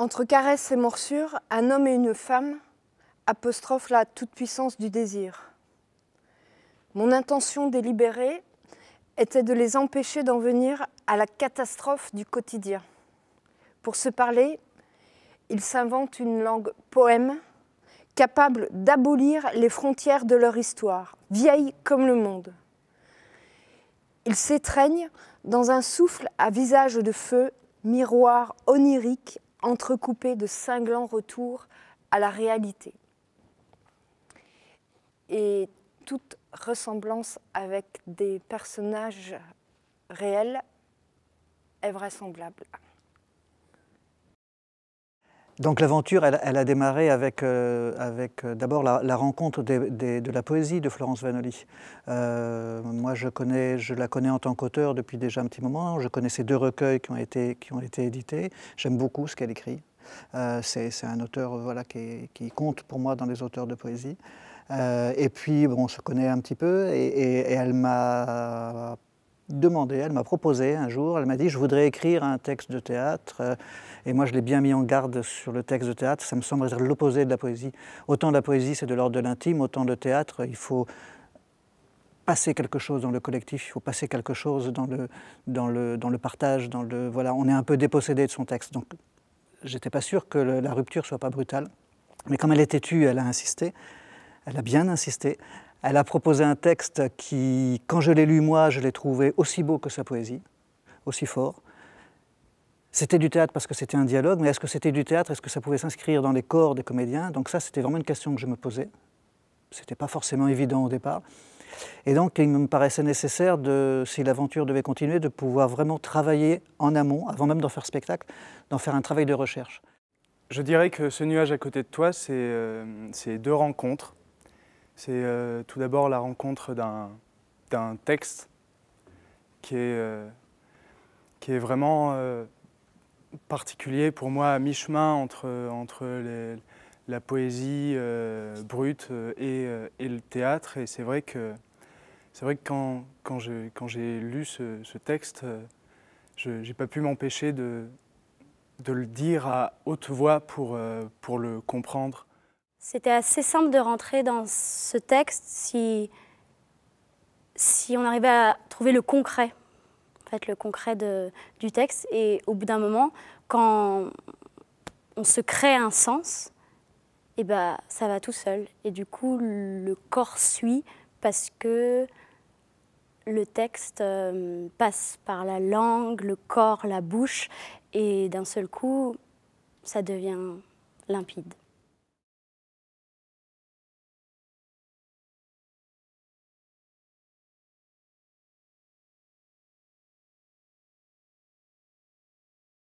Entre caresses et morsures, un homme et une femme apostrophent la toute-puissance du désir. Mon intention délibérée était de les empêcher d'en venir à la catastrophe du quotidien. Pour se parler, ils s'inventent une langue poème capable d'abolir les frontières de leur histoire, vieille comme le monde. Ils s'étreignent dans un souffle à visage de feu, miroir onirique entrecoupé de cinglants retours à la réalité. Et toute ressemblance avec des personnages réels est vraisemblable. Donc l'aventure, elle, a démarré avec, euh, avec euh, d'abord la, rencontre de la poésie de Florence Vanoli. Euh, moi, je, connais, je la connais en tant qu'auteur depuis déjà un petit moment. Je connais ses deux recueils qui ont été, qui ont été édités. J'aime beaucoup ce qu'elle écrit. C'est un auteur voilà, qui, compte pour moi dans les auteurs de poésie. et puis, bon, on se connaît un petit peu et elle m'a demandé, elle m'a proposé un jour, elle m'a dit je voudrais écrire un texte de théâtre. Euh, et moi je l'ai bien mis en garde sur le texte de théâtre, ça me semble être l'opposé de la poésie. Autant la poésie c'est de l'ordre de l'intime, autant le théâtre il faut passer quelque chose dans le collectif, il faut passer quelque chose dans le, dans le, dans le partage, dans le, voilà, on est un peu dépossédé de son texte. Donc j'étais pas sûr que la rupture soit pas brutale. Mais comme elle est têtue, elle a insisté, elle a bien insisté. Elle a proposé un texte qui, quand je l'ai lu moi, je l'ai trouvé aussi beau que sa poésie, aussi fort. C'était du théâtre parce que c'était un dialogue, mais est-ce que c'était du théâtre Est-ce que ça pouvait s'inscrire dans les corps des comédiens Donc ça, c'était vraiment une question que je me posais. C'était pas forcément évident au départ. Et donc, il me paraissait nécessaire, si l'aventure devait continuer, de pouvoir vraiment travailler en amont, avant même d'en faire spectacle, d'en faire un travail de recherche. Je dirais que ce nuage à côté de toi, c'est euh, deux rencontres. C'est euh, tout d'abord la rencontre d'un texte qui est, euh, vraiment euh, particulier pour moi, à mi-chemin entre, la poésie brute et, et, le théâtre. Et c'est vrai que, vrai que quand, j'ai lu ce, texte, je n'ai pas pu m'empêcher de, de le dire à haute voix pour, pour le comprendre. C'était assez simple de rentrer dans ce texte si, on arrivait à trouver le concret, fait, le concret du texte. Et au bout d'un moment, quand on se crée un sens, et eh ben, ça va tout seul. Et du coup, le corps suit parce que le texte euh, passe par la langue, le corps, la bouche, et d'un seul coup, ça devient limpide.